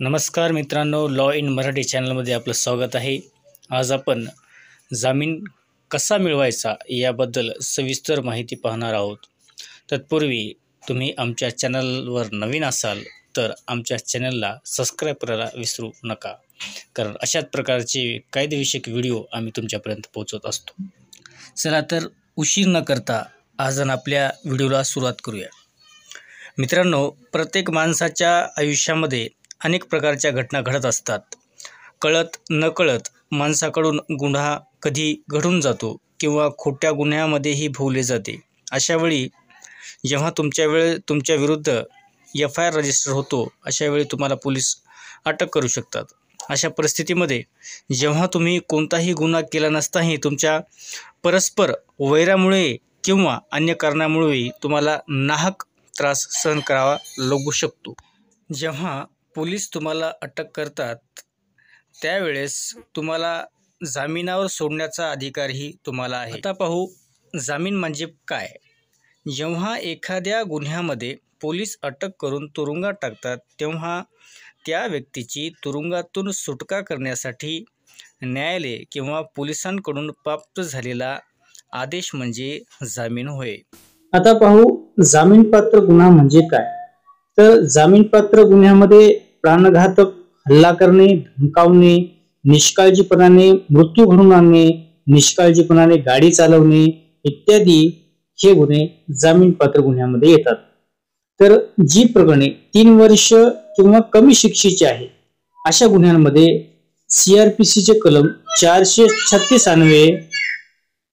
नमस्कार मित्रांनो law in Marathi चॅनलमध्ये आपलं स्वागत आहे आज आपण जामीन कसा मिळवायचा याबद्दल सविस्तर माहिती पाहणार आहोत तत्पूर्वी तुम्ही आमच्या चॅनलवर नवीन असाल तर आमच्या चॅनलला सबस्क्राईब करायला विसरू नका कारण अशाच प्रकारचे कायदेविषयक व्हिडिओ आम्ही तुमच्यापर्यंत पोहोचवत असतो चला तर उशीर न करता आज आपल्या व्हिडिओला सुरुवात करूया मित्रांनो प्रत्येक माणसाच्या आयुष्यामध्ये अनेक प्रकारच्या घटना घडत असतात कळत नकळत माणसाकडून गुन्हा कधी घडून जातो किंवा खोट्या गुन्ह्यामध्येही भोवले जाते अशावेळी जेव्हा तुमच्या वेळ तुमच्या विरुद्ध एफ आय आर रजिस्टर होतो अशावेळी तुम्हाला पोलीस अटक करू शकतात अशा परिस्थितीमध्ये जेव्हा तुम्ही कोणताही गुन्हा केला नसताही तुमच्या परस्पर वैरामुळे किंवा अन्य कारणामुळे तुम्हाला नाहक त्रास सहन करावा लागू शकतो जेव्हा पोलीस तुम्हाला अटक करतात त्यावेळेस तुम्हाला जामिनावर सोडण्याचा अधिकारही तुम्हाला आहे आता पाहू जामीन म्हणजे काय जेव्हा एखाद्या गुन्ह्यामध्ये पोलीस अटक करून तुरुंगात टाकतात तेव्हा त्या व्यक्तीची तुरुंगातून सुटका करण्यासाठी न्यायालय किंवा पोलिसांकडून प्राप्त झालेला आदेश म्हणजे जामीन होय आता पाहू जामीनपात्र गुन्हा म्हणजे काय तर जामीनपात्र गुन्ह्यामध्ये प्राणघातक हल्ला करणे धमकावणे निष्काळजीपणाने मृत्यू घडून आणणे निष्काळजीपणाने गाडी चालवणे इत्यादी हे गुन्हे जामीनपात्र गुन्ह्यामध्ये येतात तर जी प्रकरणे तीन वर्ष किंवा कमी शिक्षेची आहे अशा गुन्ह्यांमध्ये सीआरपीसीचे कलम चारशे छत्तीस अन्वये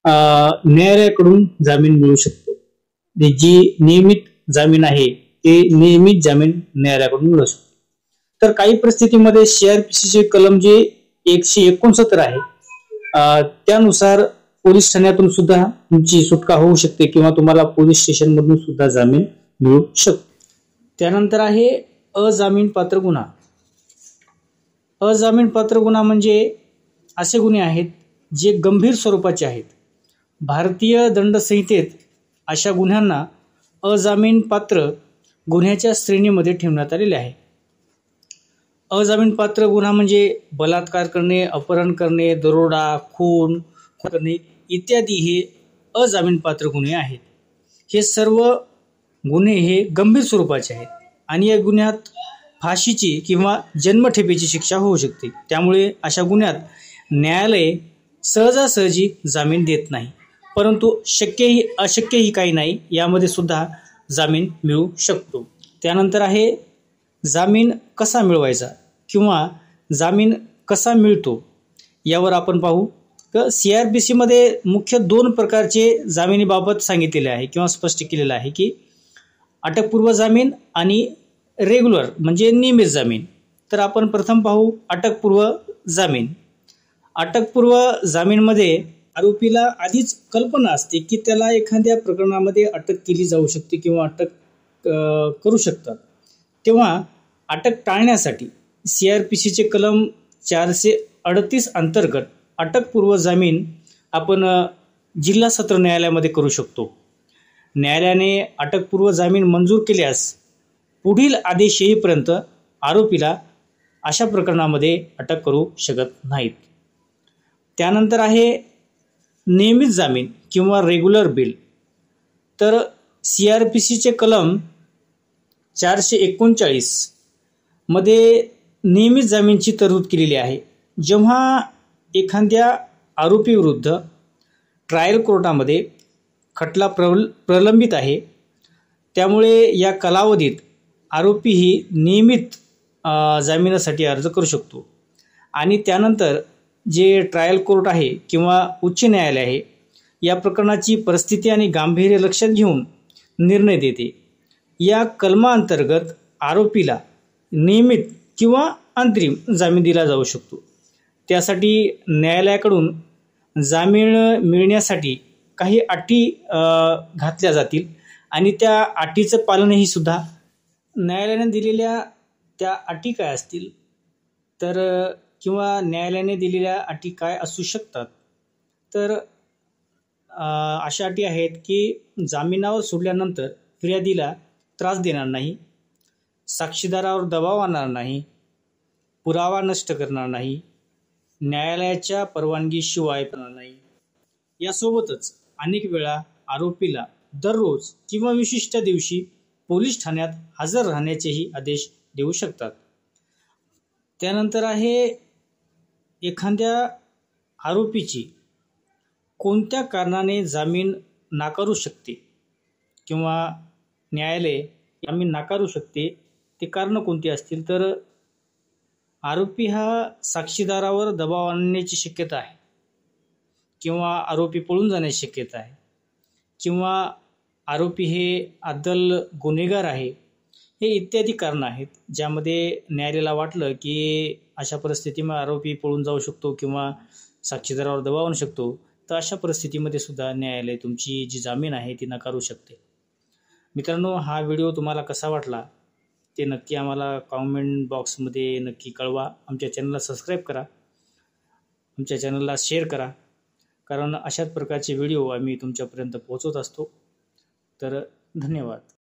न्यायालयाकडून जामीन मिळू शकतो म्हणजे जी नियमित जामीन आहे ते नियमित जामीन न्यायालयाकडून मिळू शकतो तर काही परिस्थितीमध्ये पीसीचे कलम जे एकशे एकोणसत्तर आहे त्यानुसार पोलीस ठाण्यातून सुद्धा तुमची सुटका होऊ शकते किंवा तुम्हाला पोलीस स्टेशनमधून सुद्धा जामीन मिळू शकतो त्यानंतर आहे अजामीन पात्र गुन्हा अजामीन पात्र गुन्हा म्हणजे असे गुन्हे आहेत जे गंभीर स्वरूपाचे आहेत भारतीय दंडसंहितेत अशा गुन्ह्यांना अजामीन पात्र गुन्ह्याच्या श्रेणीमध्ये ठेवण्यात आलेले आहे अजामीनपात्र गुन्हा म्हणजे बलात्कार करणे अपहरण करणे दरोडा खून करणे इत्यादी हे अजामीनपात्र गुन्हे आहेत हे सर्व गुन्हे हे गंभीर स्वरूपाचे आहेत आणि या गुन्ह्यात फाशीची किंवा जन्मठेपेची शिक्षा होऊ शकते त्यामुळे अशा गुन्ह्यात न्यायालय सहजासहजी जामीन देत नाही परंतु शक्यही अशक्यही काही नाही यामध्ये सुद्धा जामीन मिळू शकतो त्यानंतर आहे जामीन कसा मिळवायचा किंवा जामीन कसा मिळतो यावर आपण पाहू सी आर पी सीमध्ये मुख्य दोन प्रकारचे जामिनीबाबत सांगितलेले आहे किंवा स्पष्ट केलेलं आहे की अटकपूर्व जामीन आणि रेग्युलर म्हणजे नियमित जामीन तर आपण प्रथम पाहू अटकपूर्व जामीन अटकपूर्व जामीनमध्ये आरोपीला आधीच कल्पना असते की त्याला एखाद्या प्रकरणामध्ये अटक केली जाऊ शकते किंवा अटक करू शकतात तेव्हा अटक टाळण्यासाठी सी आर पी सीचे कलम चारशे अडतीस अंतर्गत अटकपूर्व जामीन आपण जिल्हा सत्र न्यायालयामध्ये करू शकतो न्यायालयाने अटकपूर्व जामीन मंजूर केल्यास पुढील आदेश येईपर्यंत आरोपीला अशा प्रकरणामध्ये अटक करू शकत नाहीत त्यानंतर आहे नियमित जामीन किंवा रेग्युलर बिल तर सी आर पी सीचे कलम चारशे एकोणचाळीसमध्ये नियमित जामीनची तरतूद केलेली आहे जेव्हा एखाद्या आरोपीविरुद्ध ट्रायल कोर्टामध्ये खटला प्रल प्रलंबित आहे त्यामुळे या कालावधीत आरोपीही नियमित जामिनासाठी अर्ज करू शकतो आणि त्यानंतर जे ट्रायल कोर्ट आहे किंवा उच्च न्यायालय आहे या प्रकरणाची परिस्थिती आणि गांभीर्य लक्षात घेऊन निर्णय देते या कलमाअंतर्गत आरोपीला नियमित किंवा अंतरिम जामीन दिला जाऊ शकतो त्यासाठी न्यायालयाकडून जामीन मिळण्यासाठी काही अटी घातल्या जातील आणि त्या अटीचं पालनही सुद्धा न्यायालयाने दिलेल्या त्या अटी काय असतील तर किंवा न्यायालयाने दिलेल्या अटी काय असू शकतात तर अशा अटी आहेत की जामिनावर सोडल्यानंतर फिर्यादीला त्रास देणार नाही साक्षीदारावर दबाव आणणार नाही पुरावा नष्ट करणार नाही न्यायालयाच्या परवानगीशिवाय करणार नाही यासोबतच अनेक वेळा आरोपीला दररोज किंवा विशिष्ट दिवशी पोलीस ठाण्यात हजर राहण्याचेही आदेश देऊ शकतात त्यानंतर आहे एखाद्या आरोपीची कोणत्या कारणाने जामीन नाकारू शकते किंवा न्यायालय जामीन नाकारू शकते ते कारणं कोणती असतील तर आरोपी हा साक्षीदारावर दबाव आणण्याची शक्यता आहे किंवा आरोपी पळून जाण्याची शक्यता आहे किंवा आरोपी हे अद्दल गुन्हेगार आहे हे इत्यादी कारणं आहेत ज्यामध्ये न्यायालयाला वाटलं की अशा परिस्थितीमध्ये आरोपी पळून जाऊ शकतो किंवा साक्षीदारावर दबाव आणू शकतो तर अशा परिस्थितीमध्ये सुद्धा न्यायालय तुमची जी जामीन आहे ती नकारू शकते मित्रांनो हा व्हिडिओ तुम्हाला कसा वाटला ते नक्की आम्हाला कॉमेंट बॉक्समध्ये नक्की कळवा आमच्या चॅनलला सबस्क्राईब करा आमच्या चॅनलला शेअर करा कारण अशाच प्रकारचे व्हिडिओ आम्ही तुमच्यापर्यंत पोहोचवत असतो तर धन्यवाद